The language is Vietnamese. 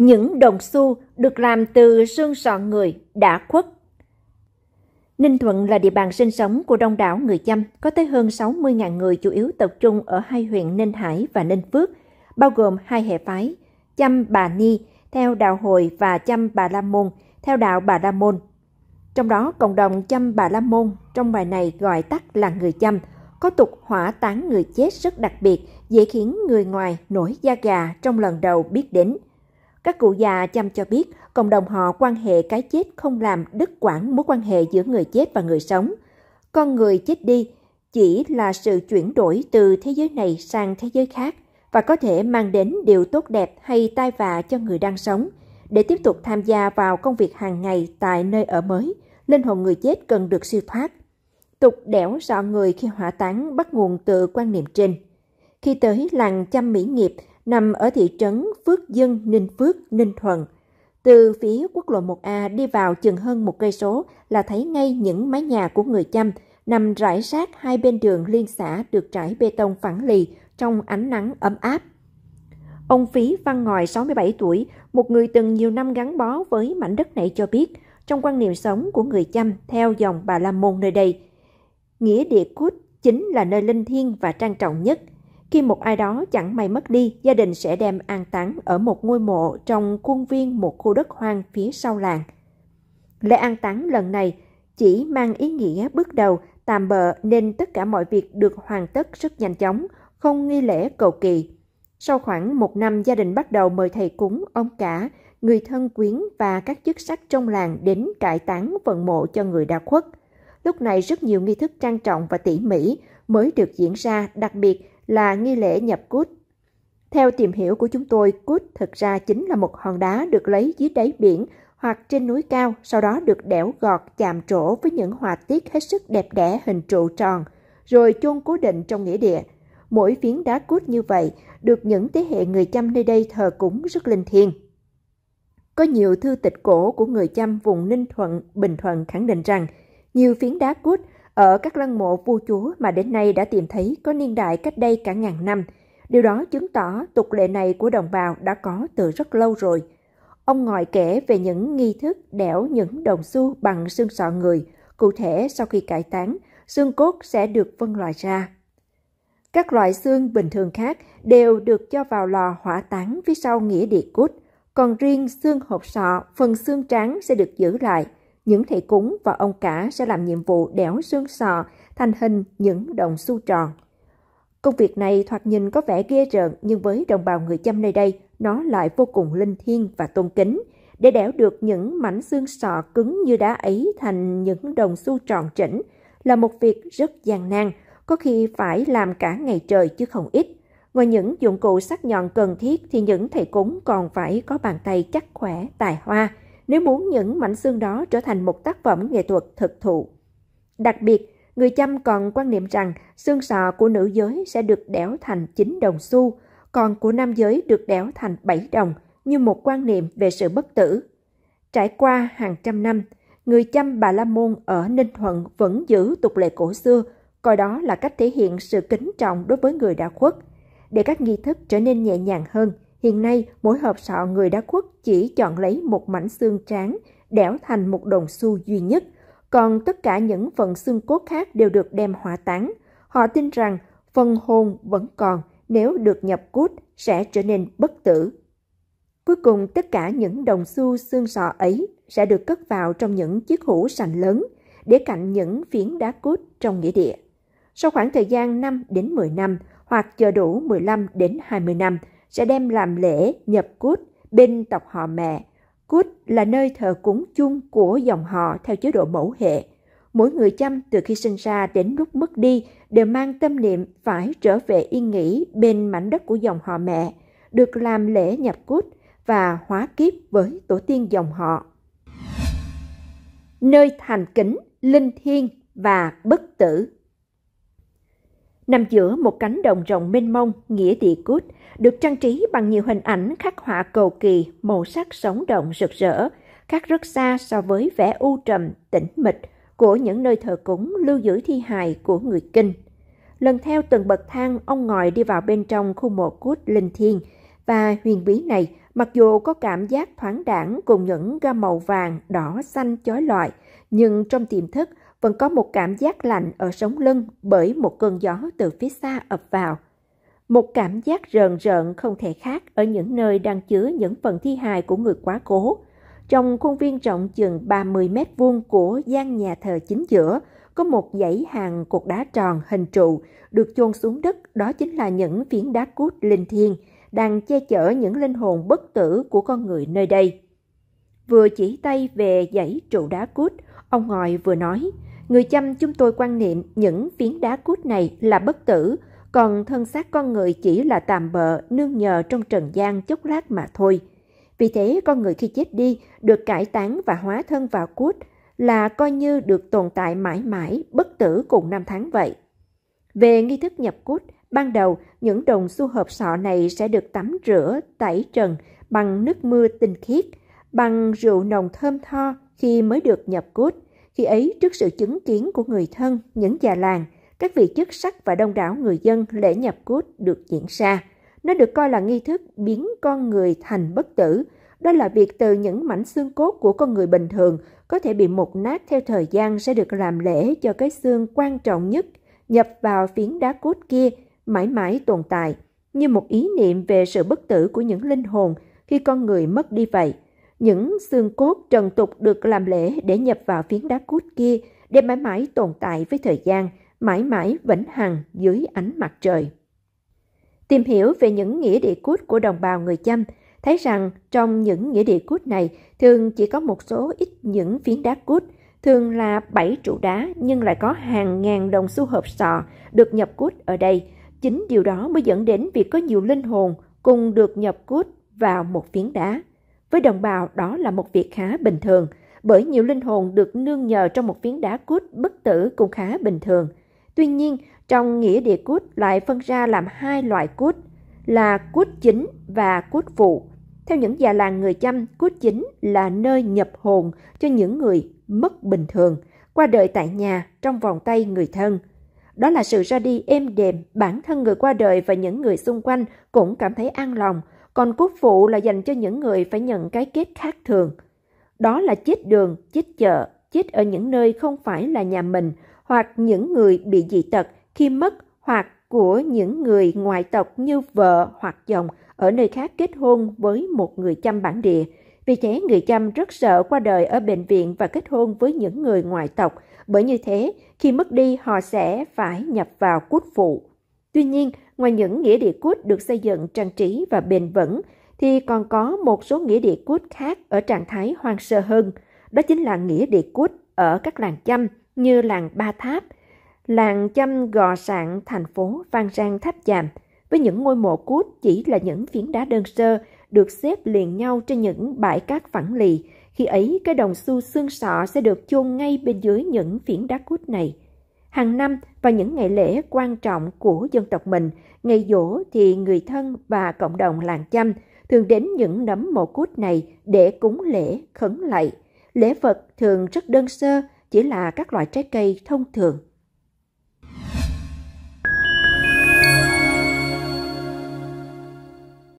những đồng xu được làm từ xương sọ người đã khuất. Ninh Thuận là địa bàn sinh sống của đông đảo người chăm, có tới hơn 60.000 người chủ yếu tập trung ở hai huyện Ninh Hải và Ninh Phước, bao gồm hai hệ phái, chăm Bà Ni theo đạo hồi và chăm Bà La Môn theo đạo Bà La Môn. Trong đó, cộng đồng chăm Bà La Môn trong bài này gọi tắt là người chăm, có tục hỏa táng người chết rất đặc biệt, dễ khiến người ngoài nổi da gà trong lần đầu biết đến – các cụ già chăm cho biết, cộng đồng họ quan hệ cái chết không làm đứt quãng mối quan hệ giữa người chết và người sống. Con người chết đi chỉ là sự chuyển đổi từ thế giới này sang thế giới khác và có thể mang đến điều tốt đẹp hay tai vạ cho người đang sống. Để tiếp tục tham gia vào công việc hàng ngày tại nơi ở mới, linh hồn người chết cần được siêu thoát. Tục đẻo dọ người khi hỏa táng bắt nguồn từ quan niệm trên. Khi tới làng chăm mỹ nghiệp, nằm ở thị trấn Phước Dân, Ninh Phước, Ninh Thuận. Từ phía quốc lộ 1A đi vào chừng hơn một cây số là thấy ngay những mái nhà của người chăm nằm rải rác hai bên đường liên xã được trải bê tông phẳng lì trong ánh nắng ấm áp. Ông Phí Văn Ngòi 67 tuổi, một người từng nhiều năm gắn bó với mảnh đất này cho biết, trong quan niệm sống của người chăm theo dòng bà la môn nơi đây, nghĩa địa cốt chính là nơi linh thiêng và trang trọng nhất – khi một ai đó chẳng may mất đi, gia đình sẽ đem an táng ở một ngôi mộ trong khuôn viên một khu đất hoang phía sau làng. Lễ an táng lần này chỉ mang ý nghĩa bước đầu, tạm bợ nên tất cả mọi việc được hoàn tất rất nhanh chóng, không nghi lễ cầu kỳ. Sau khoảng một năm, gia đình bắt đầu mời thầy cúng, ông cả, người thân quyến và các chức sắc trong làng đến cải táng phần mộ cho người đã khuất. Lúc này rất nhiều nghi thức trang trọng và tỉ mỉ mới được diễn ra, đặc biệt là nghi lễ nhập cút. Theo tìm hiểu của chúng tôi, cút thực ra chính là một hòn đá được lấy dưới đáy biển hoặc trên núi cao, sau đó được đẽo gọt chạm trổ với những họa tiết hết sức đẹp đẽ hình trụ tròn, rồi chôn cố định trong nghĩa địa. Mỗi phiến đá cút như vậy được những thế hệ người chăm nơi đây thờ cúng rất linh thiêng. Có nhiều thư tịch cổ của người chăm vùng Ninh Thuận, Bình Thuận khẳng định rằng nhiều phiến đá cút ở các lăng mộ vua chúa mà đến nay đã tìm thấy có niên đại cách đây cả ngàn năm. Điều đó chứng tỏ tục lệ này của đồng bào đã có từ rất lâu rồi. Ông ngòi kể về những nghi thức đẽo những đồng xu bằng xương sọ người, cụ thể sau khi cải tán, xương cốt sẽ được phân loại ra. Các loại xương bình thường khác đều được cho vào lò hỏa táng phía sau nghĩa địa cốt, còn riêng xương hộp sọ, phần xương trắng sẽ được giữ lại – những thầy cúng và ông cả sẽ làm nhiệm vụ đẽo xương sọ thành hình những đồng xu tròn. Công việc này thoạt nhìn có vẻ ghê rợn nhưng với đồng bào người chăm nơi đây, nó lại vô cùng linh thiêng và tôn kính. Để đẽo được những mảnh xương sọ cứng như đá ấy thành những đồng xu tròn chỉnh là một việc rất gian nan, có khi phải làm cả ngày trời chứ không ít. Ngoài những dụng cụ sắc nhọn cần thiết thì những thầy cúng còn phải có bàn tay chắc khỏe, tài hoa, nếu muốn những mảnh xương đó trở thành một tác phẩm nghệ thuật thực thụ. Đặc biệt, người chăm còn quan niệm rằng xương sọ của nữ giới sẽ được đẽo thành 9 đồng xu, còn của nam giới được đẽo thành 7 đồng, như một quan niệm về sự bất tử. Trải qua hàng trăm năm, người chăm Bà La Môn ở Ninh Thuận vẫn giữ tục lệ cổ xưa, coi đó là cách thể hiện sự kính trọng đối với người đã khuất, để các nghi thức trở nên nhẹ nhàng hơn – Hiện nay, mỗi hộp sọ người đã khuất chỉ chọn lấy một mảnh xương trán, đẽo thành một đồng xu duy nhất, còn tất cả những phần xương cốt khác đều được đem hỏa táng. Họ tin rằng phần hồn vẫn còn, nếu được nhập cốt sẽ trở nên bất tử. Cuối cùng tất cả những đồng xu xương sọ ấy sẽ được cất vào trong những chiếc hũ sành lớn để cạnh những phiến đá cốt trong nghĩa địa. Sau khoảng thời gian 5 đến 10 năm hoặc chờ đủ 15 đến 20 năm, sẽ đem làm lễ nhập cút bên tộc họ mẹ. Cút là nơi thờ cúng chung của dòng họ theo chế độ mẫu hệ. Mỗi người chăm từ khi sinh ra đến lúc mất đi đều mang tâm niệm phải trở về yên nghỉ bên mảnh đất của dòng họ mẹ, được làm lễ nhập cút và hóa kiếp với tổ tiên dòng họ. Nơi thành kính, linh thiêng và bất tử Nằm giữa một cánh đồng rộng mênh mông, nghĩa địa cút, được trang trí bằng nhiều hình ảnh khắc họa cầu kỳ, màu sắc sống động rực rỡ, khác rất xa so với vẻ u trầm, tĩnh mịch của những nơi thờ cúng lưu giữ thi hài của người Kinh. Lần theo từng bậc thang, ông ngồi đi vào bên trong khu mộ cút linh thiêng, và huyền bí này, mặc dù có cảm giác thoáng đảng cùng những gam màu vàng, đỏ, xanh chói lọi, nhưng trong tiềm thức, vẫn có một cảm giác lạnh ở sống lưng bởi một cơn gió từ phía xa ập vào. Một cảm giác rờn rợn không thể khác ở những nơi đang chứa những phần thi hài của người quá cố. Trong khuôn viên rộng chừng 30 mét vuông của gian nhà thờ chính giữa, có một dãy hàng cột đá tròn hình trụ được chôn xuống đất, đó chính là những phiến đá cút linh thiêng đang che chở những linh hồn bất tử của con người nơi đây. Vừa chỉ tay về dãy trụ đá cút, ông ngồi vừa nói, Người chăm chúng tôi quan niệm những phiến đá cút này là bất tử, còn thân xác con người chỉ là tạm bợ nương nhờ trong trần gian chốc lát mà thôi. Vì thế con người khi chết đi được cải tán và hóa thân vào cút là coi như được tồn tại mãi mãi, bất tử cùng năm tháng vậy. Về nghi thức nhập cút, ban đầu những đồng xu hợp sọ này sẽ được tắm rửa, tẩy trần bằng nước mưa tinh khiết, bằng rượu nồng thơm tho khi mới được nhập cút. Khi ấy, trước sự chứng kiến của người thân, những già làng, các vị chức sắc và đông đảo người dân lễ nhập cốt được diễn ra. Nó được coi là nghi thức biến con người thành bất tử. Đó là việc từ những mảnh xương cốt của con người bình thường có thể bị mục nát theo thời gian sẽ được làm lễ cho cái xương quan trọng nhất nhập vào phiến đá cốt kia mãi mãi tồn tại như một ý niệm về sự bất tử của những linh hồn khi con người mất đi vậy. Những xương cốt trần tục được làm lễ để nhập vào phiến đá cốt kia để mãi mãi tồn tại với thời gian, mãi mãi vĩnh hằng dưới ánh mặt trời. Tìm hiểu về những nghĩa địa cốt của đồng bào người chăm, thấy rằng trong những nghĩa địa cốt này thường chỉ có một số ít những phiến đá cốt, thường là 7 trụ đá nhưng lại có hàng ngàn đồng xu hộp sọ được nhập cốt ở đây. Chính điều đó mới dẫn đến việc có nhiều linh hồn cùng được nhập cốt vào một phiến đá. Với đồng bào đó là một việc khá bình thường, bởi nhiều linh hồn được nương nhờ trong một phiến đá cốt bất tử cũng khá bình thường. Tuy nhiên, trong nghĩa địa cốt lại phân ra làm hai loại cốt là cốt chính và cốt phụ. Theo những già làng người chăm, cốt chính là nơi nhập hồn cho những người mất bình thường, qua đời tại nhà trong vòng tay người thân. Đó là sự ra đi êm đềm, bản thân người qua đời và những người xung quanh cũng cảm thấy an lòng, còn quốc phụ là dành cho những người phải nhận cái kết khác thường. Đó là chết đường, chết chợ, chết ở những nơi không phải là nhà mình hoặc những người bị dị tật khi mất hoặc của những người ngoại tộc như vợ hoặc chồng ở nơi khác kết hôn với một người chăm bản địa. Vì thế người chăm rất sợ qua đời ở bệnh viện và kết hôn với những người ngoại tộc, bởi như thế khi mất đi họ sẽ phải nhập vào quốc phụ. Tuy nhiên, ngoài những nghĩa địa cút được xây dựng trang trí và bền vững, thì còn có một số nghĩa địa cút khác ở trạng thái hoang sơ hơn. Đó chính là nghĩa địa cút ở các làng chăm như làng Ba Tháp, làng chăm gò sạn thành phố Phan Rang Tháp Chàm, với những ngôi mộ cút chỉ là những phiến đá đơn sơ được xếp liền nhau trên những bãi cát phẳng lì. Khi ấy, cái đồng xu xương sọ sẽ được chôn ngay bên dưới những phiến đá cút này. Hàng năm, vào những ngày lễ quan trọng của dân tộc mình, ngày dỗ thì người thân và cộng đồng làng chăm thường đến những nấm mộ cốt này để cúng lễ, khấn lạy. Lễ vật thường rất đơn sơ, chỉ là các loại trái cây thông thường.